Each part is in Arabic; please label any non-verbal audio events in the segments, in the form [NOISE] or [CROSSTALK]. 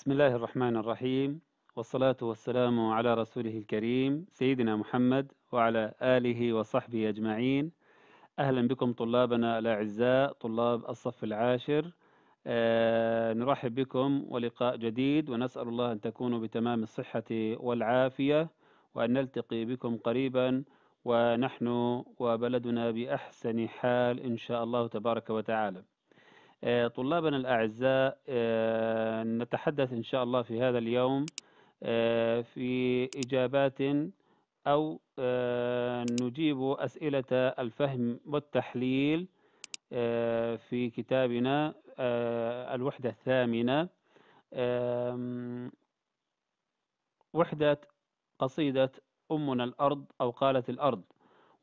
بسم الله الرحمن الرحيم والصلاة والسلام على رسوله الكريم سيدنا محمد وعلى آله وصحبه أجمعين أهلا بكم طلابنا الأعزاء طلاب الصف العاشر آه نرحب بكم ولقاء جديد ونسأل الله أن تكونوا بتمام الصحة والعافية وأن نلتقي بكم قريبا ونحن وبلدنا بأحسن حال إن شاء الله تبارك وتعالى آه، طلابنا الأعزاء آه، نتحدث إن شاء الله في هذا اليوم آه، في إجابات أو نجيب أسئلة الفهم والتحليل في كتابنا الوحدة الثامنة وحدة قصيدة أمنا الأرض أو قالت الأرض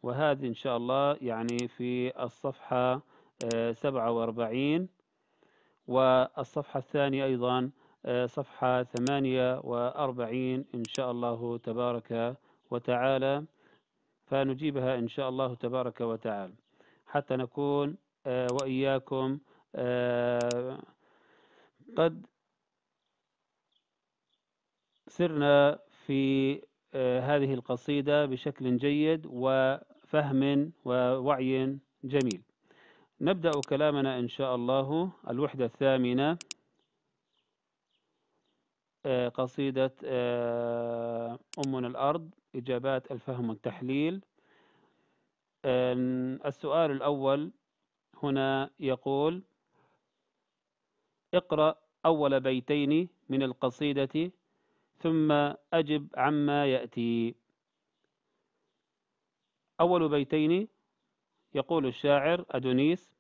وهذه إن شاء الله يعني في الصفحة آه، سبعة وأربعين والصفحة الثانية أيضا آه، صفحة ثمانية وأربعين إن شاء الله تبارك وتعالى فنجيبها إن شاء الله تبارك وتعالى حتى نكون آه، وإياكم قد سرنا في هذه القصيدة بشكل جيد وفهم ووعي جميل نبدأ كلامنا إن شاء الله الوحدة الثامنة آه، قصيدة آه، أمنا الأرض إجابات الفهم والتحليل آه، السؤال الأول هنا يقول اقرأ أول بيتين من القصيدة ثم أجب عما يأتي أول بيتين يقول الشاعر أدونيس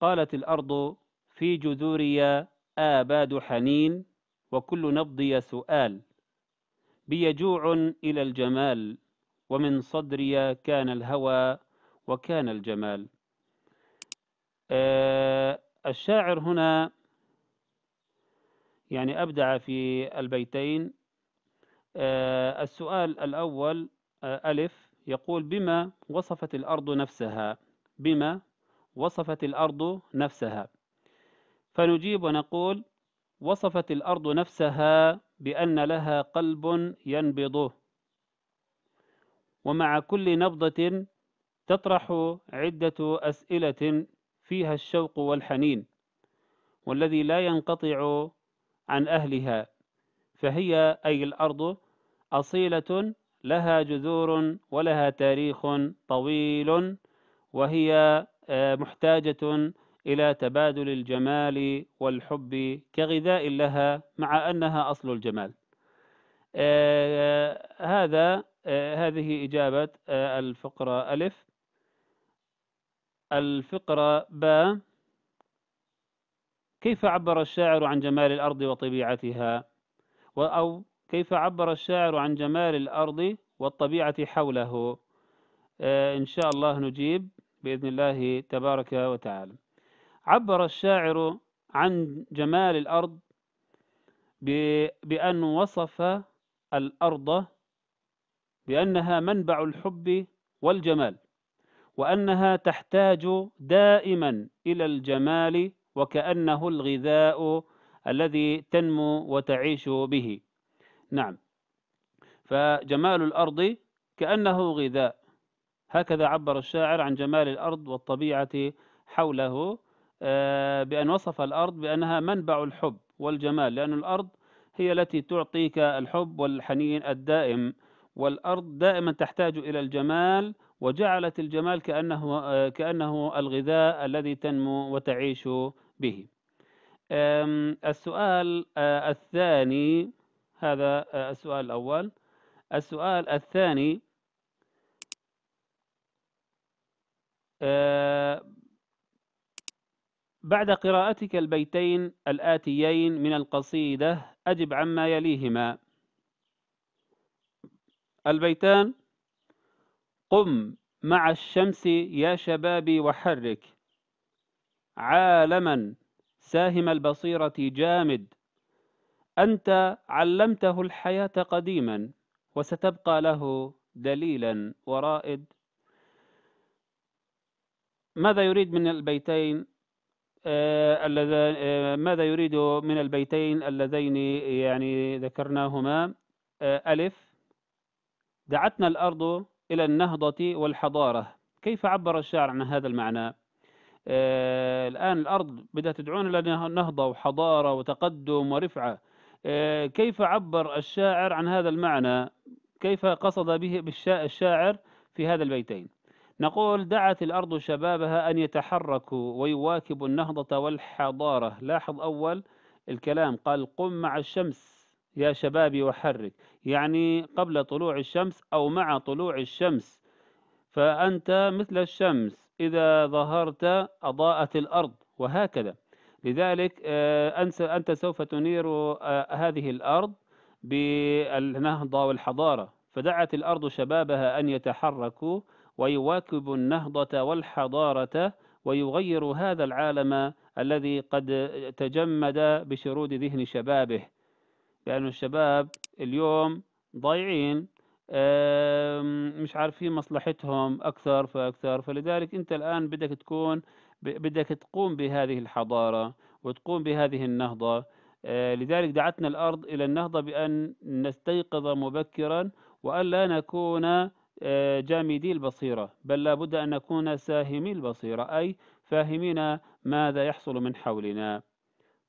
قالت الأرض في جذوري آباد حنين وكل نبضي سؤال بي جوع إلى الجمال ومن صدري كان الهوى وكان الجمال آه الشاعر هنا يعني أبدع في البيتين آه السؤال الأول آه ألف يقول بما وصفت الأرض نفسها بما وصفت الأرض نفسها فنجيب ونقول وصفت الأرض نفسها بأن لها قلب ينبضه ومع كل نبضة تطرح عدة أسئلة فيها الشوق والحنين والذي لا ينقطع عن أهلها فهي أي الأرض أصيلة لها جذور ولها تاريخ طويل وهي آه، محتاجة إلى تبادل الجمال والحب كغذاء لها مع أنها أصل الجمال آه، آه، هذا هذه إجابة الفقرة ألف الفقرة ب كيف عبر الشاعر عن جمال الأرض وطبيعتها أو كيف عبر الشاعر عن جمال الأرض والطبيعة حوله آه، إن شاء الله نجيب بإذن الله تبارك وتعالى عبر الشاعر عن جمال الأرض بأن وصف الأرض بأنها منبع الحب والجمال وأنها تحتاج دائما إلى الجمال وكأنه الغذاء الذي تنمو وتعيش به نعم فجمال الأرض كأنه غذاء هكذا عبر الشاعر عن جمال الأرض والطبيعة حوله آه، بأن وصف الأرض بأنها منبع الحب والجمال لأن الأرض هي التي تعطيك الحب والحنين الدائم والأرض دائما تحتاج إلى الجمال وجعلت الجمال كأنه آه، كأنه الغذاء الذي تنمو وتعيش به. السؤال آه، الثاني هذا السؤال الأول. السؤال الثاني آه، بعد قراءتك البيتين الآتيين من القصيدة أجب عما يليهما البيتان قم مع الشمس يا شبابي وحرك عالما ساهم البصيرة جامد أنت علمته الحياة قديما وستبقى له دليلا ورائد ماذا يريد من البيتين آه، آه، ماذا يريد من البيتين اللذين يعني ذكرناهما آه، ألف دعتنا الأرض إلى النهضة والحضارة كيف عبر الشاعر عن هذا المعنى الآن الأرض بدها تدعونا إلى نهضة وحضارة وتقدم ورفعة كيف عبر الشاعر عن هذا المعنى كيف قصد به الشاعر في هذا البيتين نقول دعت الأرض شبابها أن يتحركوا ويواكبوا النهضة والحضارة لاحظ أول الكلام قال قم مع الشمس يا شبابي وحرك يعني قبل طلوع الشمس أو مع طلوع الشمس فأنت مثل الشمس إذا ظهرت أضاءت الأرض وهكذا لذلك آه، أنت سوف تنير آه، هذه الأرض بالنهضة والحضارة فدعت الأرض شبابها أن يتحركوا ويواكب النهضة والحضارة ويغير هذا العالم الذي قد تجمد بشرود ذهن شبابه لأن الشباب اليوم ضايعين مش عارفين مصلحتهم أكثر فأكثر فلذلك أنت الآن بدك تكون بدك تقوم بهذه الحضارة وتقوم بهذه النهضة آه، لذلك دعتنا الأرض إلى النهضة بأن نستيقظ مبكرا وألا نكون آه، جامدي البصيرة بل لابد أن نكون ساهمي البصيرة أي فاهمين ماذا يحصل من حولنا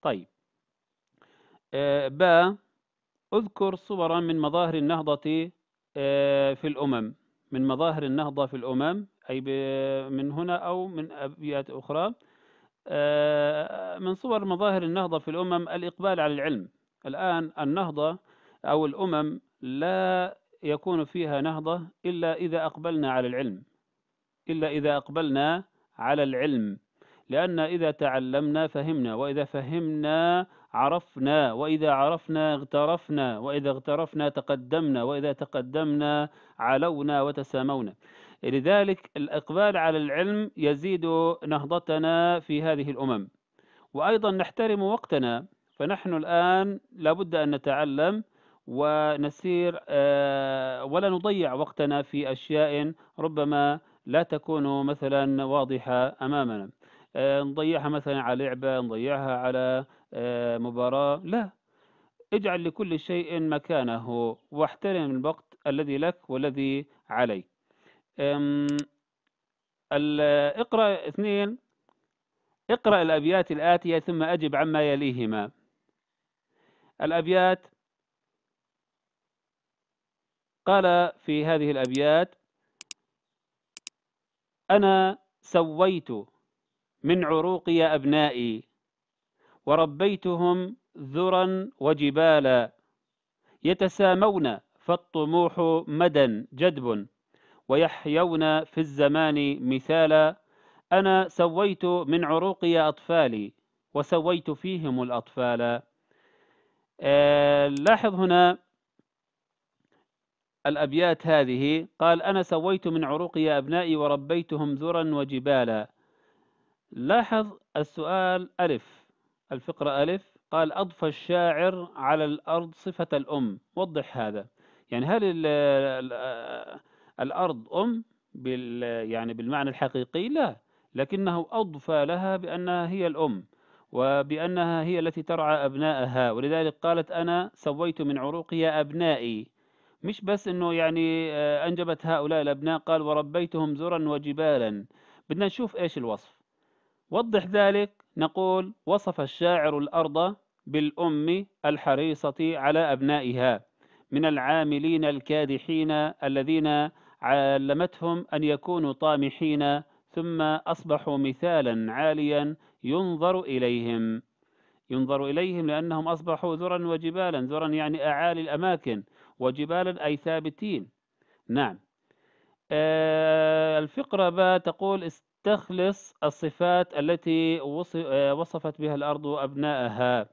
طيب آه، ب أذكر صورا من مظاهر النهضة آه، في الأمم من مظاهر النهضة في الأمم أي من هنا أو من أبيات أخرى من صور مظاهر النهضة في الأمم الإقبال على العلم الآن النهضة أو الأمم لا يكون فيها نهضة إلا إذا أقبلنا على العلم إلا إذا أقبلنا على العلم لأن إذا تعلمنا فهمنا وإذا فهمنا عرفنا وإذا عرفنا اغترفنا وإذا اغترفنا تقدمنا وإذا تقدمنا علونا وتسامونا لذلك الإقبال على العلم يزيد نهضتنا في هذه الأمم وأيضا نحترم وقتنا فنحن الآن لابد أن نتعلم ونسير آه، ولا نضيع وقتنا في أشياء ربما لا تكون مثلا واضحة أمامنا آه، نضيعها مثلا على لعبة نضيعها على آه، مباراة لا اجعل لكل شيء مكانه واحترم الوقت الذي لك والذي عليك اقرأ اثنين اقرأ الأبيات الآتية ثم أجب عما يليهما الأبيات قال في هذه الأبيات أنا سويت من عروقي أبنائي وربيتهم ذرا وجبالا يتسامون فالطموح مدى جدب ويحيون في الزمان مثالا أنا سويت من عروقي أطفالي وسويت فيهم الأطفال آه لاحظ هنا الأبيات هذه قال أنا سويت من عروقي أبنائي وربيتهم ذرا وجبالا لاحظ السؤال ألف الفقرة ألف قال أضفى الشاعر على الأرض صفة الأم وضح هذا يعني هل الأرض أم بال يعني بالمعنى الحقيقي لا لكنه أضفى لها بأنها هي الأم وبأنها هي التي ترعى أبنائها ولذلك قالت أنا سويت من عروقي أبنائي مش بس انه يعني آه، انجبت هؤلاء الابناء قال وربيتهم زرا وجبالا بدنا نشوف ايش الوصف وضح ذلك نقول وصف الشاعر الارض بالام الحريصه على ابنائها من العاملين الكادحين الذين علمتهم ان يكونوا طامحين ثم اصبحوا مثالا عاليا ينظر اليهم ينظر اليهم لانهم اصبحوا ذرا وجبالا ذرا يعني اعالي الاماكن وجبالا أي ثابتين نعم آه، الفقرة با تقول استخلص الصفات التي آه، وصفت بها الأرض أبنائها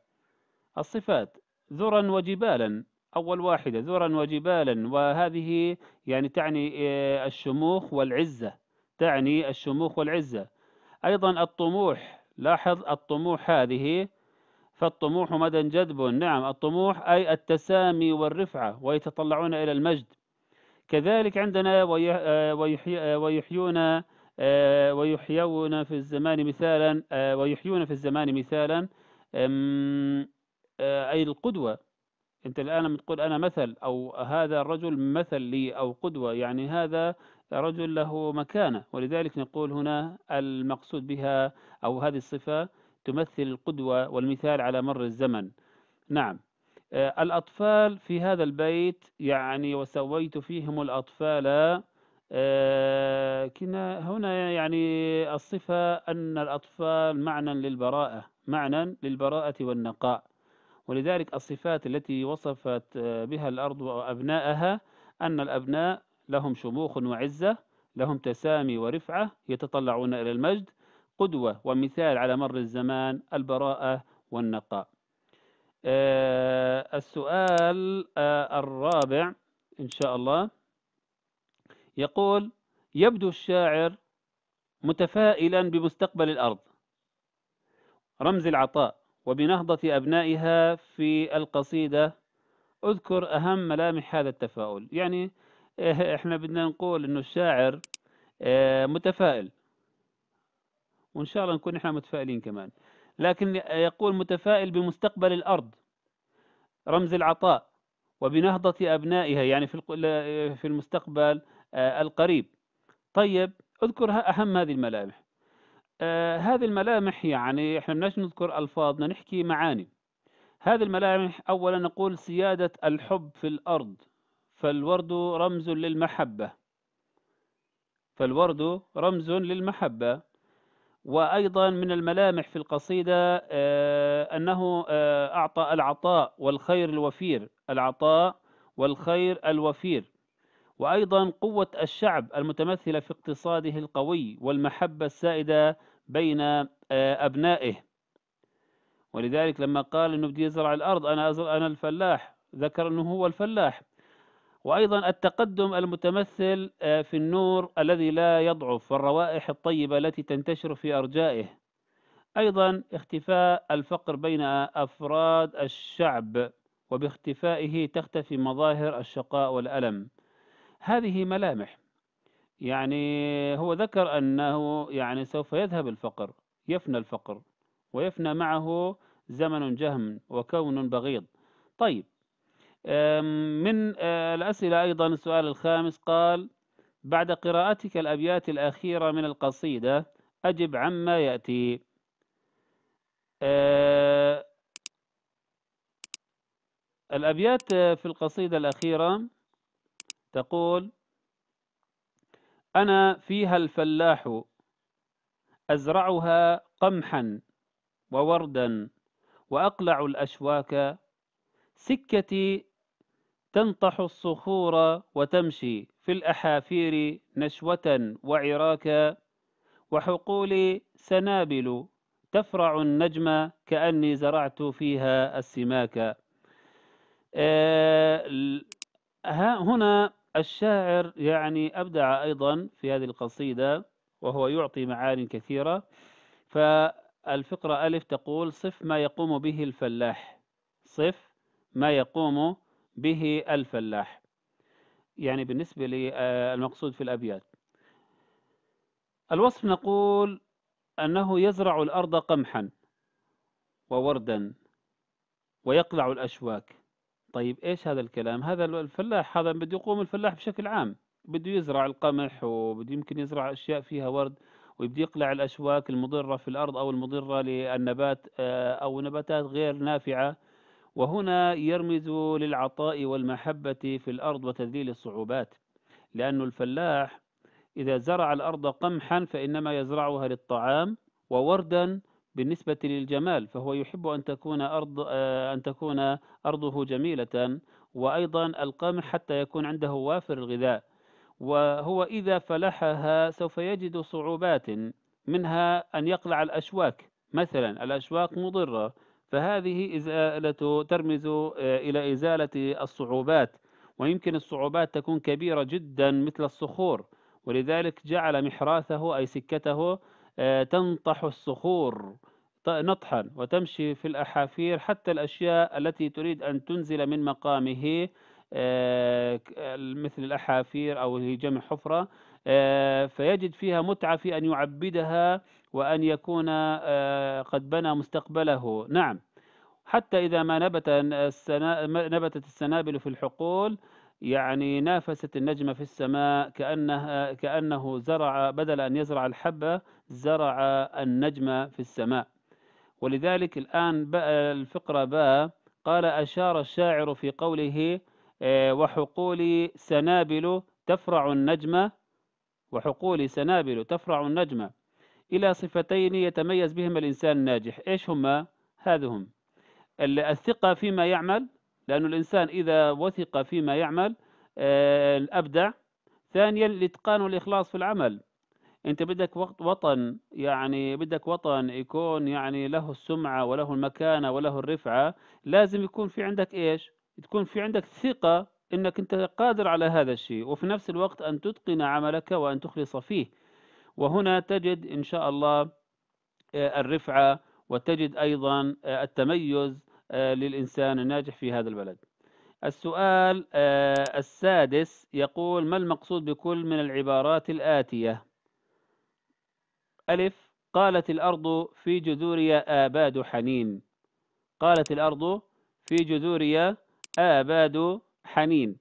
الصفات ذرا وجبالا أول واحدة ذرا وجبالا وهذه يعني تعني آه، الشموخ والعزة تعني الشموخ والعزة أيضا الطموح لاحظ الطموح هذه فالطموح مدى جذب نعم الطموح أي التسامي والرفعة ويتطلعون إلى المجد كذلك عندنا آه، آه، ويحيون آه، ويحيون في الزمان مثالا ويحيون في الزمان مثالا أي القدوة أنت الآن تقول أنا مثل أو هذا الرجل مثل لي أو قدوة يعني هذا رجل له مكانة ولذلك نقول هنا المقصود بها أو هذه الصفة تمثل القدوة والمثال على مر الزمن نعم آه، الأطفال في هذا البيت يعني وسويت فيهم الأطفال آه، كنا هنا يعني الصفة أن الأطفال معنى للبراءة معنى للبراءة والنقاء ولذلك الصفات التي وصفت آه، بها الأرض وأبنائها أن الأبناء لهم شموخ وعزة لهم تسامي ورفعة يتطلعون إلى المجد قدوة ومثال على مر الزمان البراءة والنقاء آه، السؤال آه، الرابع إن شاء الله يقول يبدو الشاعر متفائلا بمستقبل الأرض رمز العطاء وبنهضة أبنائها في القصيدة أذكر أهم ملامح هذا التفاؤل يعني إحنا بدنا نقول أنه الشاعر آه، متفائل وإن شاء الله نكون نحن متفائلين كمان لكن يقول متفائل بمستقبل الأرض رمز العطاء وبنهضة أبنائها يعني في في المستقبل آه، القريب طيب اذكر أهم هذه الملامح آه، هذه الملامح يعني احنا بدناش نذكر ألفاظنا نحكي معاني هذه الملامح أولا نقول سيادة الحب في الأرض فالورد رمز للمحبة فالورد رمز للمحبة وأيضا من الملامح في القصيدة آه، أنه آه، أعطى العطاء والخير الوفير العطاء والخير الوفير وأيضا قوة الشعب المتمثلة في اقتصاده القوي والمحبة السائدة بين آه، أبنائه ولذلك لما قال أنه بدي يزرع الأرض أنا أزرع أنا الفلاح ذكر أنه هو الفلاح وأيضا التقدم المتمثل آه، في النور الذي لا يضعف والروائح الطيبة التي تنتشر في أرجائه أيضا اختفاء الفقر بين أفراد الشعب وباختفائه تختفي مظاهر الشقاء والألم هذه ملامح يعني هو ذكر أنه يعني سوف يذهب الفقر يفنى الفقر ويفنى معه زمن جهم وكون بغيض طيب من آه، الأسئلة أيضا السؤال الخامس قال بعد قراءتك الأبيات الأخيرة من القصيدة أجب عما يأتي آه، الأبيات في القصيدة الأخيرة تقول أنا فيها الفلاح أزرعها قمحا ووردا وأقلع الأشواك سكتي تنطح الصخور وتمشي في الأحافير نشوة وعراكا وحقول سنابل تفرع النجم كأني زرعت فيها السماك آه، هنا الشاعر يعني أبدع أيضا في هذه القصيدة وهو يعطي معان كثيرة فالفقرة ألف تقول صف ما يقوم به الفلاح صف ما يقوم به الفلاح يعني بالنسبة للمقصود آه، في الأبيات الوصف نقول أنه يزرع الأرض قمحا ووردا ويقلع الأشواك طيب إيش هذا الكلام هذا الفلاح هذا بده يقوم الفلاح بشكل عام بده يزرع القمح وبده يمكن يزرع أشياء فيها ورد ويبدي يقلع الأشواك المضرة في الأرض أو المضرة للنبات آه، أو نباتات غير نافعة وهنا يرمز للعطاء والمحبة في الأرض وتذليل الصعوبات لأن الفلاح إذا زرع الأرض قمحا فإنما يزرعها للطعام ووردا بالنسبة للجمال فهو يحب أن تكون أرض آه، أن تكون أرضه جميلة وأيضا القمح حتى يكون عنده وافر الغذاء وهو إذا فلحها سوف يجد صعوبات منها أن يقلع الأشواك مثلا الأشواك مضرة فهذه إزالة ترمز آه، إلى إزالة الصعوبات ويمكن الصعوبات تكون كبيرة جدا مثل الصخور ولذلك جعل محراثه أي سكته آه، تنطح الصخور نطحا وتمشي في الأحافير حتى الأشياء التي تريد أن تنزل من مقامه آه، مثل الأحافير أو جمع حفرة آه، فيجد فيها متعة في أن يعبدها وأن يكون آه، قد بنى مستقبله نعم حتى إذا ما نبت نبتت السنابل في الحقول يعني نافست النجمة في السماء كأنها كأنه زرع بدل أن يزرع الحبة زرع النجمة في السماء ولذلك الآن بقى الفقرة باء قال أشار الشاعر في قوله آه، وحقول سنابل تفرع النجمة وحقول سنابل تفرع النجمة إلى صفتين يتميز بهما الإنسان الناجح إيش هما؟ هذهم الثقة فيما يعمل لأن الإنسان إذا وثق فيما يعمل آه، أبدع ثانيا الإتقان والإخلاص في العمل أنت بدك وطن يعني بدك وطن يكون يعني له السمعة وله المكانة وله الرفعة لازم يكون في عندك إيش؟ تكون في عندك ثقة أنك أنت قادر على هذا الشيء وفي نفس الوقت أن تتقن عملك وأن تخلص فيه وهنا تجد إن شاء الله آه، الرفعة وتجد أيضا آه، التميز آه، للإنسان الناجح في هذا البلد السؤال السادس يقول ما المقصود بكل من العبارات الآتية ألف قالت الأرض في جذورها آباد حنين قالت الأرض في جذورها آباد حنين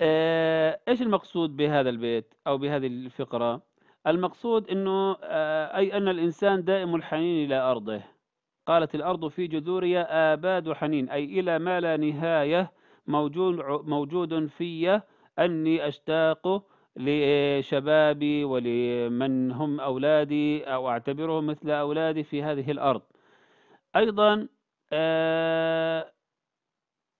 آه، ايش المقصود بهذا البيت او بهذه الفقره المقصود انه آه، اي ان الانسان دائم الحنين الى ارضه قالت الارض في جذورها اباد حنين اي الى ما لا نهايه موجود موجود في اني اشتاق لشبابي ولمن هم اولادي او اعتبرهم مثل اولادي في هذه الارض ايضا آه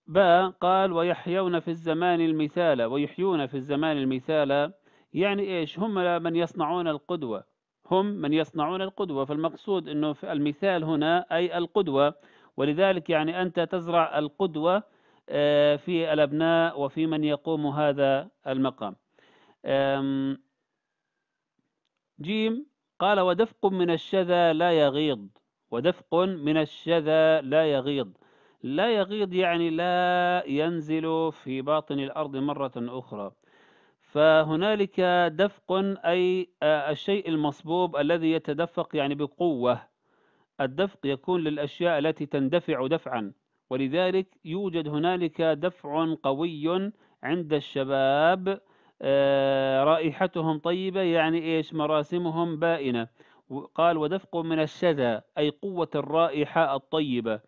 باء قال ويحيون في الزمان المثال ويحيون في الزمان المثال يعني إيش هم من يصنعون القدوة هم من يصنعون القدوة فالمقصود أنه في المثال هنا أي القدوة ولذلك يعني أنت تزرع القدوة آه، في الأبناء وفي من يقوم هذا المقام جيم قال ودفق من الشذا لا يغيض ودفق من الشذا لا يغيض لا يغيض يعني لا ينزل في باطن الأرض مرة أخرى فهنالك دفق أي آه، الشيء المصبوب الذي يتدفق يعني بقوة الدفق يكون للأشياء التي تندفع دفعا ولذلك يوجد هنالك دفع قوي عند الشباب آه، رائحتهم طيبة يعني إيش مراسمهم بائنة قال ودفق من الشذا أي قوة الرائحة الطيبة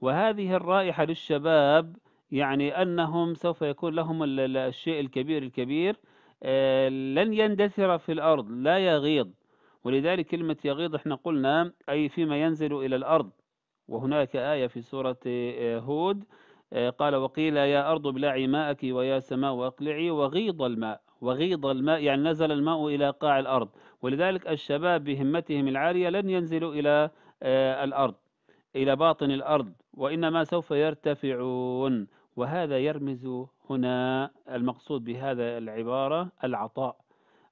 وهذه الرائحة للشباب يعني أنهم سوف يكون لهم الشيء الكبير الكبير آه، لن يندثر في الأرض لا يغيض ولذلك كلمة يغيض احنا قلنا أي فيما ينزل إلى الأرض وهناك آية في سورة آه، هود آه، قال وقيل يا أرض ابلعي ماءك ويا سماء أقلعي وغيض الماء وغيض الماء يعني نزل الماء إلى قاع الأرض ولذلك الشباب بهمتهم العالية لن ينزلوا إلى الأرض إلى باطن الأرض وإنما سوف يرتفعون وهذا يرمز هنا المقصود بهذا العبارة العطاء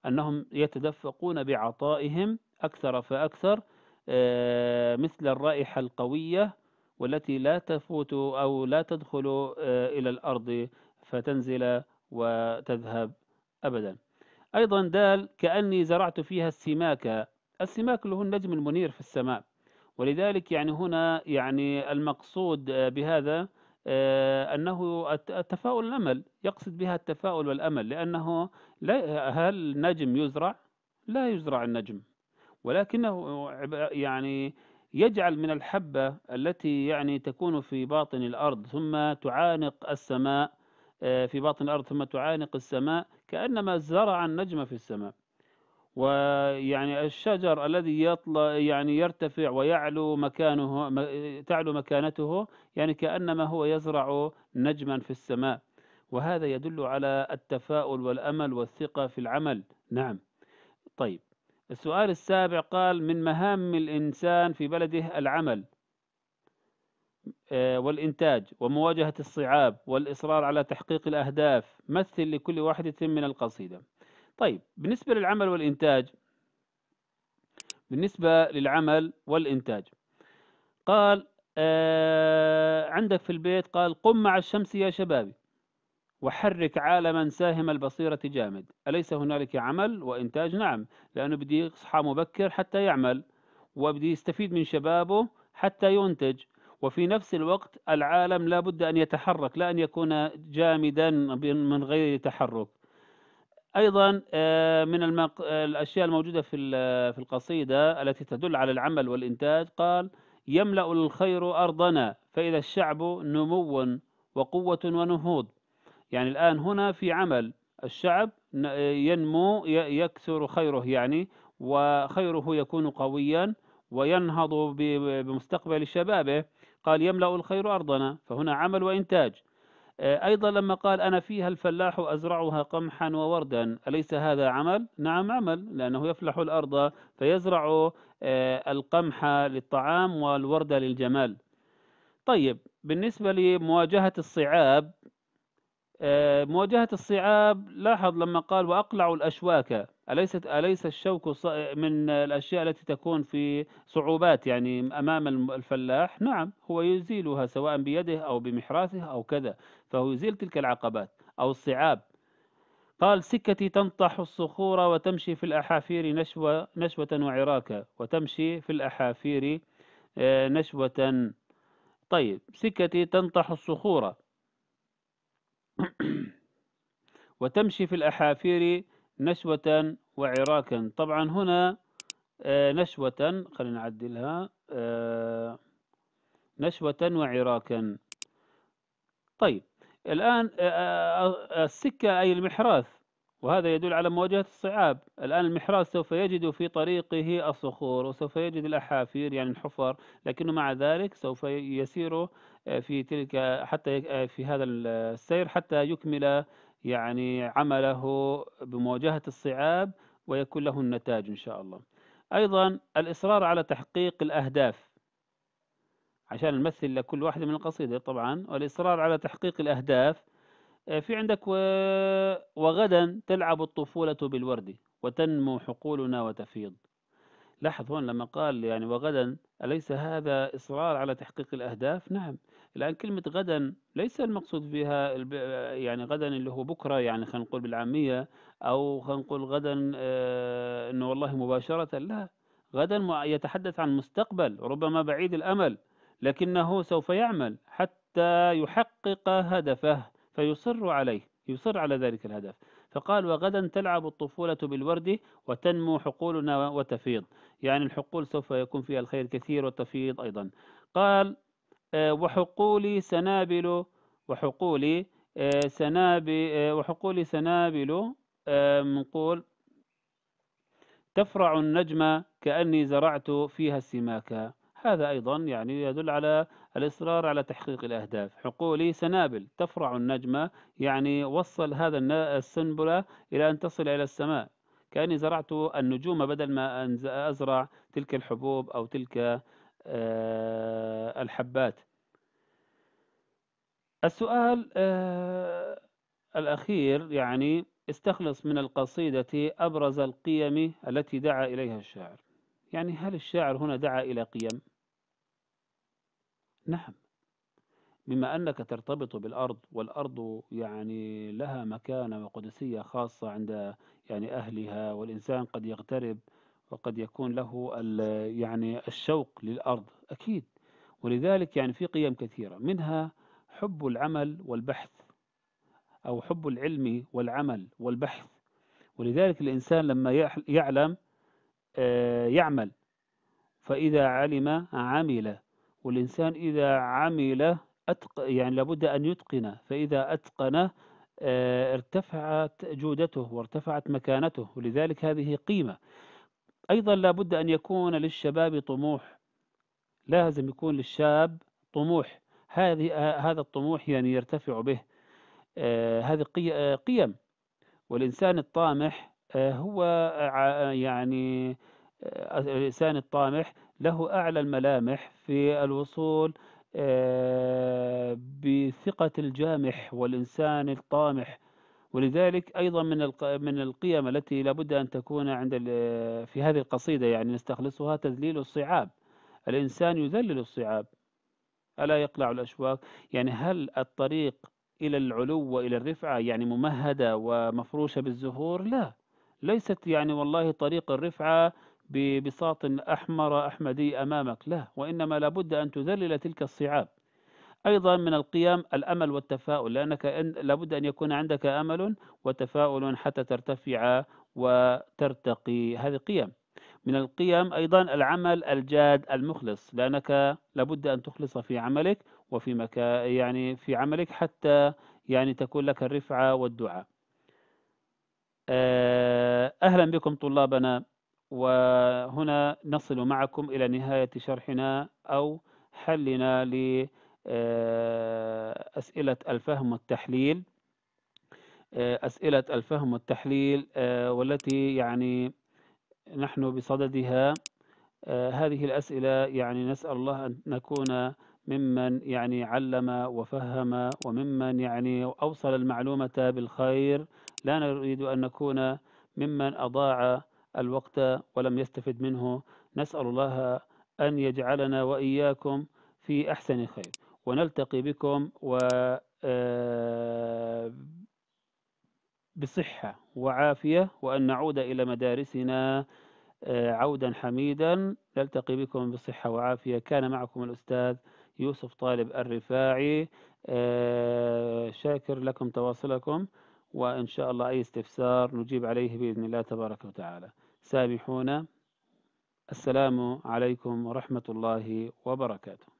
أنهم يتدفقون بعطائهم أكثر فأكثر آه، مثل الرائحة القوية والتي لا تفوت أو لا تدخل آه، إلى الأرض فتنزل وتذهب أبدا أيضا دال كأني زرعت فيها السماك السماك اللي هو النجم المنير في السماء ولذلك يعني هنا يعني المقصود آه، بهذا آه، أنه التفاؤل والأمل يقصد بها التفاؤل والأمل لأنه لا هل نجم يزرع؟ لا يزرع النجم ولكنه يعني يجعل من الحبة التي يعني تكون في باطن الأرض ثم تعانق السماء آه، في باطن الأرض ثم تعانق السماء كأنما زرع النجم في السماء ويعني الشجر الذي يطلع يعني يرتفع ويعلو مكانه تعلو مكانته يعني كأنما هو يزرع نجما في السماء وهذا يدل على التفاؤل والأمل والثقة في العمل نعم طيب السؤال السابع قال من مهام الإنسان في بلده العمل آه، والإنتاج ومواجهة الصعاب والإصرار على تحقيق الأهداف مثل لكل واحدة من القصيدة طيب بالنسبة للعمل والإنتاج بالنسبة للعمل والإنتاج قال آه عندك في البيت قال قم مع الشمس يا شبابي وحرك عالما ساهم البصيرة جامد أليس هنالك عمل وإنتاج نعم لأنه بدي يصحى مبكر حتى يعمل وبدي يستفيد من شبابه حتى ينتج وفي نفس الوقت العالم لا بد أن يتحرك لا أن يكون جامدا من غير تحرك ايضا آه، من المق... الاشياء الموجوده في في القصيده التي تدل على العمل والانتاج قال يملا الخير ارضنا فاذا الشعب نمو وقوه ونهوض يعني الان هنا في عمل الشعب ينمو يكثر خيره يعني وخيره يكون قويا وينهض بمستقبل شبابه قال يملا الخير ارضنا فهنا عمل وانتاج آه، أيضا لما قال أنا فيها الفلاح أزرعها قمحا ووردا أليس هذا عمل؟ نعم عمل لأنه يفلح الأرض فيزرع آه، القمح للطعام والورد للجمال طيب بالنسبة لمواجهة الصعاب آه، مواجهة الصعاب لاحظ لما قال وأقلع الأشواك أليست أليس الشوك من الأشياء التي تكون في صعوبات يعني أمام الفلاح نعم هو يزيلها سواء بيده أو بمحراثه أو كذا فهو يزيل تلك العقبات أو الصعاب قال سكتي تنطح الصخور وتمشي في الأحافير نشوة, نشوة وعراكة وتمشي في الأحافير آه، نشوة طيب سكتي تنطح الصخور [CLEARS THROAT] وتمشي في الأحافير نشوة وعراكا طبعا هنا آه، نشوة خلينا نعدلها آه، نشوة وعراكا طيب الآن آه، آه، آه، السكة أي المحراث وهذا يدل على مواجهة الصعاب الآن المحراث سوف يجد في طريقه الصخور وسوف يجد الأحافير يعني الحفر لكنه مع ذلك سوف يسير في تلك حتى في هذا السير حتى يكمل يعني عمله بمواجهة الصعاب ويكون له النتاج إن شاء الله أيضا الإصرار على تحقيق الأهداف عشان نمثل لكل واحدة من القصيدة طبعا والإصرار على تحقيق الأهداف آه، في عندك و... وغدا تلعب الطفولة بالورد وتنمو حقولنا وتفيض لاحظ هون لما قال يعني وغدا أليس هذا إصرار على تحقيق الأهداف نعم الآن كلمة غدا ليس المقصود بها يعني غدا اللي هو بكرة يعني خلينا نقول بالعامية أو خلينا نقول غدا آه أنه والله مباشرة لا غدا يتحدث عن مستقبل ربما بعيد الأمل لكنه سوف يعمل حتى يحقق هدفه فيصر عليه يصر على ذلك الهدف فقال وغدا تلعب الطفولة بالورد وتنمو حقولنا وتفيض يعني الحقول سوف يكون فيها الخير كثير وتفيض أيضا قال آه، وحقولي سنابل وحقولي آه، سنابل آه، وحقولي سنابل نقول تفرع النجمة كأني زرعت فيها السماكة هذا أيضا يعني يدل على الإصرار على تحقيق الأهداف حقولي سنابل تفرع النجمة يعني وصل هذا السنبلة إلى أن تصل إلى السماء كأني زرعت النجوم بدل ما أن أزرع تلك الحبوب أو تلك آه، الحبات السؤال آه، الأخير يعني استخلص من القصيدة أبرز القيم التي دعا إليها الشاعر يعني هل الشاعر هنا دعا إلى قيم نعم بما أنك ترتبط بالأرض والأرض يعني لها مكانة وقدسية خاصة عند يعني أهلها والإنسان قد يغترب وقد يكون له يعني الشوق للأرض أكيد ولذلك يعني في قيم كثيرة منها حب العمل والبحث أو حب العلم والعمل والبحث ولذلك الإنسان لما يعلم آه، يعمل فإذا علم عمل والإنسان إذا عمل أتق... يعني لابد أن يتقن فإذا أتقن آه، ارتفعت جودته وارتفعت مكانته ولذلك هذه قيمة أيضا لابد أن يكون للشباب طموح لازم يكون للشاب طموح هذه هذا الطموح يعني يرتفع به آه، هذه آه، قيم والإنسان الطامح هو يعني الإنسان الطامح له أعلى الملامح في الوصول آه، بثقة الجامح والإنسان الطامح ولذلك أيضا من من القيم التي لابد أن تكون عند في هذه القصيدة يعني نستخلصها تذليل الصعاب الإنسان يذلل الصعاب ألا يقلع الأشواك يعني هل الطريق إلى العلو وإلى الرفعة يعني ممهدة ومفروشة بالزهور لا ليست يعني والله طريق الرفعة ببساط أحمر أحمدي أمامك لا وإنما لابد أن تذلل تلك الصعاب أيضا من القيام الأمل والتفاؤل لأنك لابد أن يكون عندك أمل وتفاؤل حتى ترتفع وترتقي هذه قيم من القيم أيضا العمل الجاد المخلص لأنك لابد أن تخلص في عملك وفي مكا يعني في عملك حتى يعني تكون لك الرفعة والدعاء آه، أهلا بكم طلابنا وهنا نصل معكم إلى نهاية شرحنا أو حلنا لأسئلة الفهم والتحليل أسئلة الفهم والتحليل آه، آه، والتي يعني نحن بصددها آه، هذه الأسئلة يعني نسأل الله أن نكون ممن يعني علم وفهم وممن يعني أوصل المعلومة بالخير لا نريد أن نكون ممن أضاع الوقت ولم يستفد منه نسأل الله أن يجعلنا وإياكم في أحسن خير ونلتقي بكم و آه، بصحة وعافية وأن نعود إلى مدارسنا آه، عودا حميدا نلتقي بكم بصحة وعافية كان معكم الأستاذ يوسف طالب الرفاعي آه، شاكر لكم تواصلكم وإن شاء الله أي استفسار نجيب عليه بإذن الله تبارك وتعالى سامحونا السلام عليكم ورحمة الله وبركاته